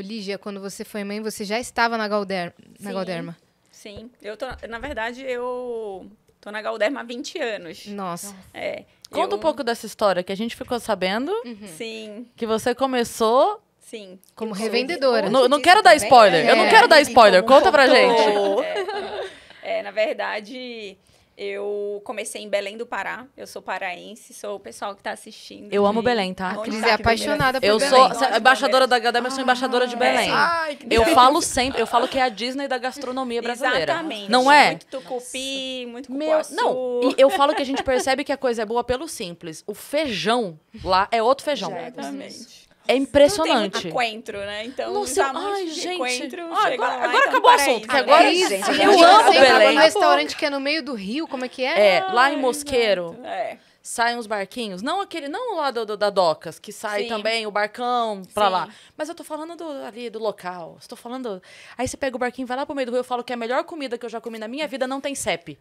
Lígia, quando você foi mãe, você já estava na, Galder... sim, na Galderma? Sim, eu tô, na verdade, eu tô na Galderma há 20 anos. Nossa. É, Conta eu... um pouco dessa história que a gente ficou sabendo. Uhum. Sim. Que você começou Sim. Como revendedora. Não, não quero dar spoiler. É. Eu não quero é dar spoiler. Conta pra gente. É, é, é, na verdade, eu comecei em Belém do Pará. Eu sou paraense, sou o pessoal que tá assistindo. Eu de... amo Belém, tá? Onde Cris tá é apaixonada por eu Belém. Sou, eu sou embaixadora da HDM, eu sou embaixadora de ah, Belém. É. Ai, que eu falo sempre, eu falo que é a Disney da gastronomia brasileira. Exatamente. Não é? Muito tucupi, muito cupuaçu. Meu, não, e eu falo que a gente percebe que a coisa é boa pelo simples. O feijão lá é outro feijão. Exatamente. É impressionante. Não tem coentro, né? Então, Nossa, Ai, gente. Coentro, ah, agora, lá, agora então, acabou o assunto. Que tá agora, é isso, Eu, eu amo Belém. Eu restaurante que é no meio do rio, como é que é? É, lá em Mosqueiro. É saem os barquinhos. Não aquele, não lá do, do da Docas, que sai Sim. também o barcão pra Sim. lá. Mas eu tô falando do, ali do local. Estou falando. Aí você pega o barquinho, vai lá pro meio do rio, eu falo que a melhor comida que eu já comi na minha vida não tem CEP.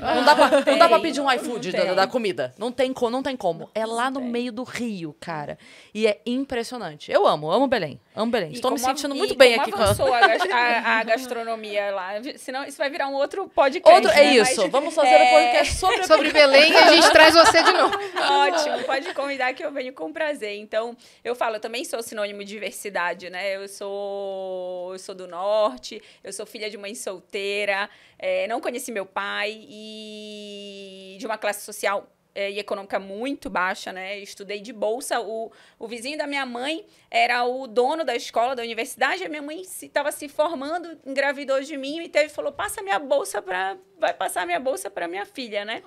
Ah, não, dá pra, não, não dá pra pedir um iFood da, da, comida. Não tem, co, não tem como. é lá no tem. meio do rio, cara. E é impressionante. Eu amo, amo Belém. Amo Belém. E Estou me sentindo a, muito bem aqui. com... a, a, a gastronomia lá. Senão isso vai virar um outro podcast. Outro, é né? É isso. Mas, Vamos fazer é... um podcast sobre, sobre Belém e a gente traz você de novo. Ótimo, pode convidar que eu venho com prazer. Então, eu falo, eu também sou sinônimo de diversidade, né? Eu sou, eu sou do norte, eu sou filha de mãe solteira, é, não conheci meu pai e de uma classe social é, e econômica muito baixa, né? Estudei de bolsa. O, o vizinho da minha mãe era o dono da escola, da universidade. A minha mãe estava se, se, formando, engravidou de mim e teve falou: passa minha bolsa para. Vai passar minha bolsa para minha filha, né?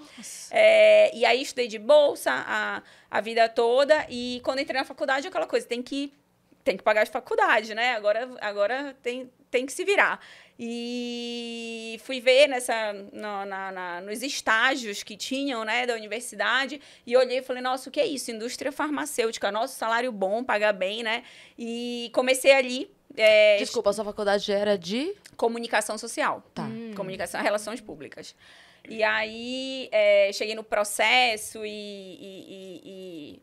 É, e aí estudei de bolsa a, a vida toda. E quando entrei na faculdade, aquela coisa, tem que tem que pagar de faculdade, né? Agora, agora tem, tem que se virar. E fui ver nessa, no, na, na, nos estágios que tinham né, da universidade e olhei e falei, nossa, o que é isso? Indústria farmacêutica, nosso salário bom, paga bem, né? E comecei ali. É, Desculpa, a sua faculdade era de? Comunicação social. Tá. Hum. hum. Comunicação, relações públicas. E aí é, cheguei no processo e, e, e, e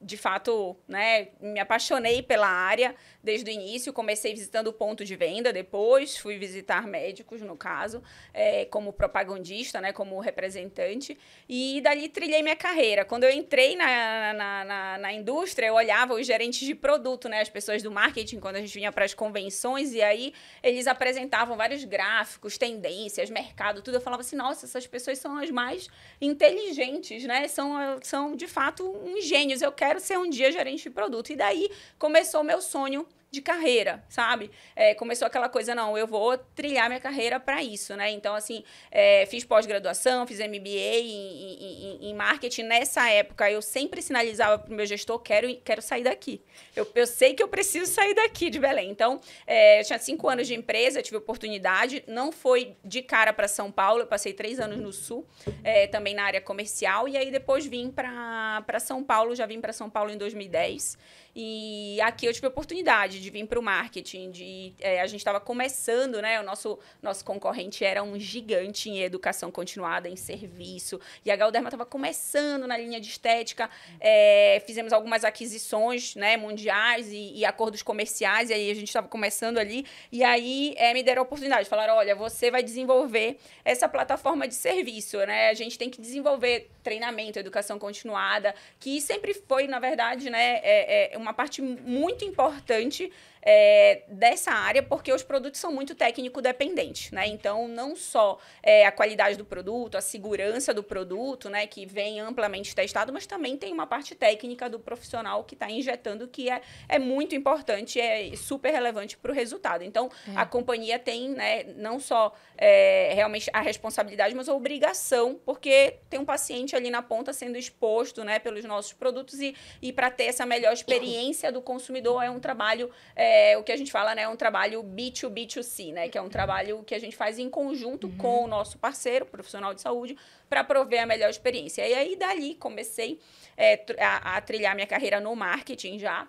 de fato, né, me apaixonei pela área desde o início. Comecei visitando o ponto de venda, depois fui visitar médicos, no caso, é, como propagandista, né, como representante. E dali trilhei minha carreira. Quando eu entrei na, na, na, na indústria, eu olhava os gerentes de produto, né, as pessoas do marketing, quando a gente vinha para as convenções, e aí eles apresentavam vários gráficos, tendências, mercado, tudo. Eu falava assim, nossa, essas pessoas são as mais inteligentes, né? São, são de fato, uns gênios. Eu eu quero ser um dia gerente de produto. E daí começou o meu sonho de carreira, sabe? É, começou aquela coisa, não, eu vou trilhar minha carreira para isso, né? Então, assim, é, fiz pós-graduação, fiz MBA em, em, em, marketing. Nessa época, eu sempre sinalizava para o meu gestor, quero, quero sair daqui. Eu, eu sei que eu preciso sair daqui de Belém. Então, é, eu tinha cinco anos de empresa, tive oportunidade, não foi de cara para São Paulo, eu passei três anos no Sul, é, também na área comercial, e aí depois vim para São Paulo, já vim para São Paulo em 2010, e aqui eu tive a oportunidade de vir para o marketing, de é, a gente estava começando, né? O nosso, nosso concorrente era um gigante em educação continuada, em serviço. E a Galderma estava começando na linha de estética. É, fizemos algumas aquisições, né? Mundiais e, e, acordos comerciais. E aí a gente estava começando ali. E aí é, me deram a oportunidade. Falaram, olha, você vai desenvolver essa plataforma de serviço, né? A gente tem que desenvolver treinamento, educação continuada, que sempre foi, na verdade, né? É, é uma uma parte muito importante é, dessa área, porque os produtos são muito técnico-dependentes, né? Então, não só é, a qualidade do produto, a segurança do produto, né, que vem amplamente testado, mas também tem uma parte técnica do profissional que está injetando, que é, é muito importante, é super relevante para o resultado. Então, é. a companhia tem, né, não só é, realmente a responsabilidade, mas a obrigação, porque tem um paciente ali na ponta sendo exposto, né, pelos nossos produtos e, e para ter essa melhor experiência do consumidor é um trabalho é, é, o que a gente fala, né? É um trabalho B2B2C, né? Que é um trabalho que a gente faz em conjunto uhum. com o nosso parceiro, profissional de saúde, para prover a melhor experiência. E aí, dali, comecei é, a, a trilhar minha carreira no marketing já,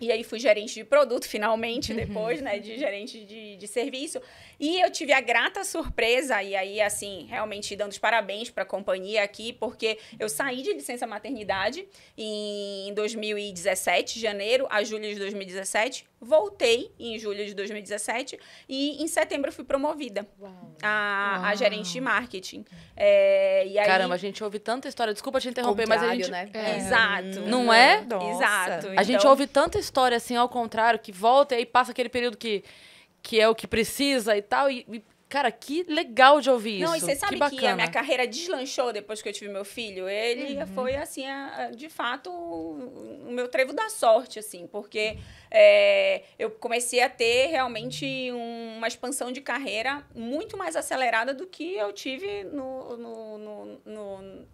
e aí fui gerente de produto, finalmente, uhum. depois, né? De gerente de, de serviço. E eu tive a grata surpresa, e aí, assim, realmente dando os parabéns para a companhia aqui, porque eu saí de licença maternidade em 2017, janeiro a julho de 2017, voltei em julho de 2017 e em setembro fui promovida A, a gerente de marketing. Uhum. É, aí... Caramba, a gente ouve tanta história, desculpa te interromper, Contrário, mas a gente... Né? É. é. Exato. Não é? Nossa. Exato. Então... A gente então ouve tanta história história assim ao contrário, que volta e aí passa aquele período que, que é o que precisa e tal. E, e cara, que legal de ouvir Não, isso. Não, e você sabe que, que, a minha carreira deslanchou depois que eu tive meu filho. Ele uhum. foi, assim, a, de fato, o, o meu trevo da sorte, assim, porque é, eu comecei a ter realmente um, uma expansão de carreira muito mais acelerada do que eu tive no, no, no, no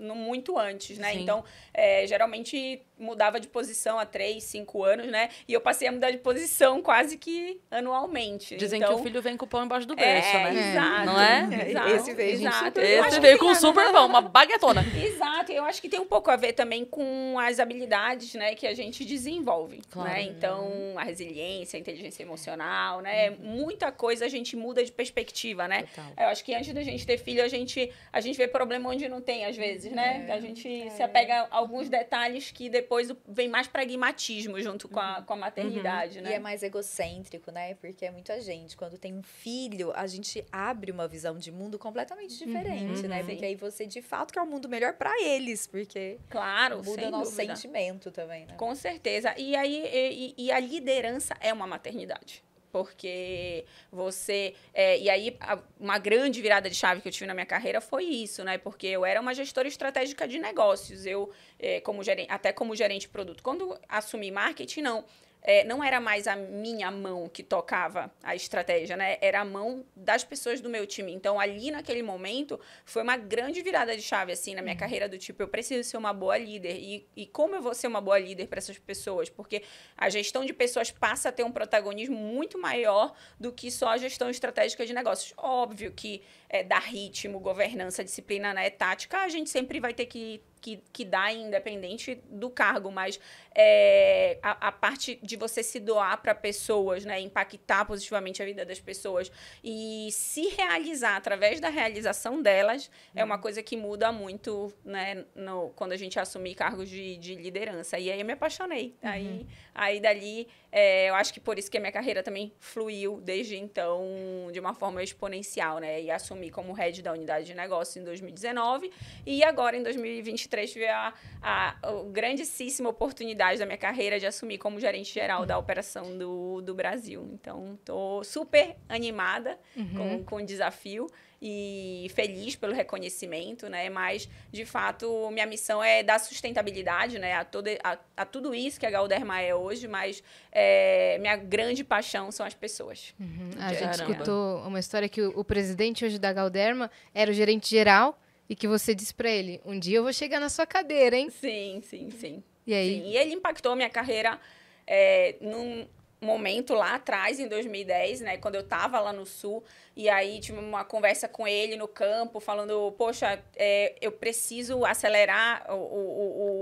no, muito antes, né? Sim. Então, é, geralmente mudava de posição há três, cinco anos, né? E eu passei a mudar de posição quase que anualmente. Dizem então... que o filho vem com o pão embaixo do berço, é, né? É, exato. Não é? Exato, Esse veio, exato. Esse veio com o super pão, uma baguetona. exato. Eu acho que tem um pouco a ver também com as habilidades, né? Que a gente desenvolve, né? claro. né? Então, a resiliência, a inteligência emocional, né? Uhum. Muita coisa a gente muda de perspectiva, né? Total. Eu acho que antes da gente ter filho, a gente, a gente vê problema onde não tem, às vezes vezes, né? É. A gente é. se apega a alguns detalhes que depois vem mais pragmatismo junto com a, uhum. com a maternidade, uhum. né? E é mais egocêntrico, né? Porque é muita gente. Quando tem um filho, a gente abre uma visão de mundo completamente uhum. diferente, uhum. né? Porque aí você, de fato, quer um mundo melhor para eles, porque claro, muda nosso dúvida. sentimento também, né? Com certeza. E aí, e, e a liderança é uma maternidade porque você é, e aí a, uma grande virada de chave que eu tive na minha carreira foi isso né porque eu era uma gestora estratégica de negócios eu é, como gerente, até como gerente de produto quando assumi marketing não é, não era mais a minha mão que tocava a estratégia, né? Era a mão das pessoas do meu time. Então, ali naquele momento, foi uma grande virada de chave, assim, na minha uhum. carreira, do tipo, eu preciso ser uma boa líder. E, e como eu vou ser uma boa líder para essas pessoas? Porque a gestão de pessoas passa a ter um protagonismo muito maior do que só a gestão estratégica de negócios. Óbvio que é, dar ritmo, governança, disciplina, né? Tática, a gente sempre vai ter que que, que dá independente do cargo, mas é, a, a, parte de você se doar para pessoas, né, impactar positivamente a vida das pessoas e se realizar através da realização delas é uma uhum. coisa que muda muito, né, no, quando a gente assumir cargos de, de liderança. E aí eu me apaixonei. Uhum. Aí, aí dali, é, eu acho que por isso que a minha carreira também fluiu desde então de uma forma exponencial, né, e assumi como head da unidade de negócio em 2019 e agora em 2023 2023 tive a, a, a, grandíssima oportunidade da minha carreira de assumir como gerente geral da operação do, do Brasil. Então, estou super animada uhum. com, com o desafio e feliz pelo reconhecimento, né? Mas, de fato, minha missão é dar sustentabilidade, né? A, todo, a, a tudo isso que a Galderma é hoje, mas é, minha grande paixão são as pessoas. Uhum. A gente escutou uma história que o, o presidente hoje da Galderma era o gerente geral e que você disse para ele: um dia eu vou chegar na sua cadeira, hein? Sim, sim, sim. E aí? Sim. E ele impactou a minha carreira é, num momento lá atrás, em 2010, né? Quando eu tava lá no Sul. E aí tive uma conversa com ele no campo, falando: poxa, é, eu preciso acelerar o, o,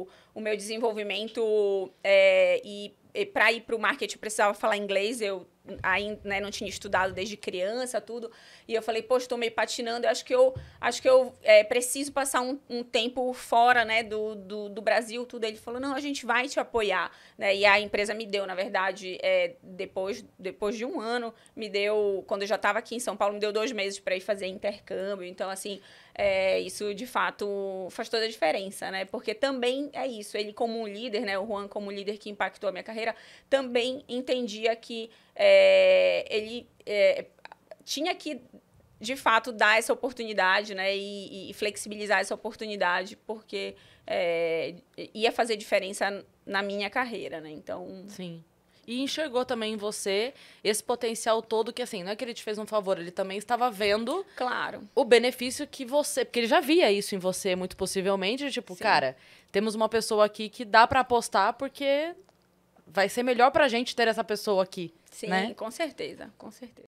o, o meu desenvolvimento é, e. e para ir para o marketing, eu precisava falar inglês. Eu ainda né, não tinha estudado desde criança, tudo. E eu falei, poxa, estou meio patinando, eu acho que eu acho que eu é, preciso passar um, um, tempo fora né, do, do, do, Brasil, tudo. Ele falou, não, a gente vai te apoiar. Né? E a empresa me deu, na verdade, é, depois, depois de um ano, me deu, quando eu já estava aqui em São Paulo, me deu dois meses para ir fazer intercâmbio. Então, assim, é, isso de fato faz toda a diferença, né? Porque também é isso, ele como um líder, né? O Juan como líder que impactou a minha carreira, também entendia que é, é, ele é, tinha que, de fato, dar essa oportunidade, né? E, e flexibilizar essa oportunidade, porque é, ia fazer diferença na minha carreira, né? Então. Sim. E enxergou também em você esse potencial todo que, assim, não é que ele te fez um favor, ele também estava vendo. Claro. O benefício que você. Porque ele já via isso em você, muito possivelmente. Tipo, Sim. cara, temos uma pessoa aqui que dá para apostar porque vai ser melhor pra gente ter essa pessoa aqui. Sim, né? com certeza, com certeza.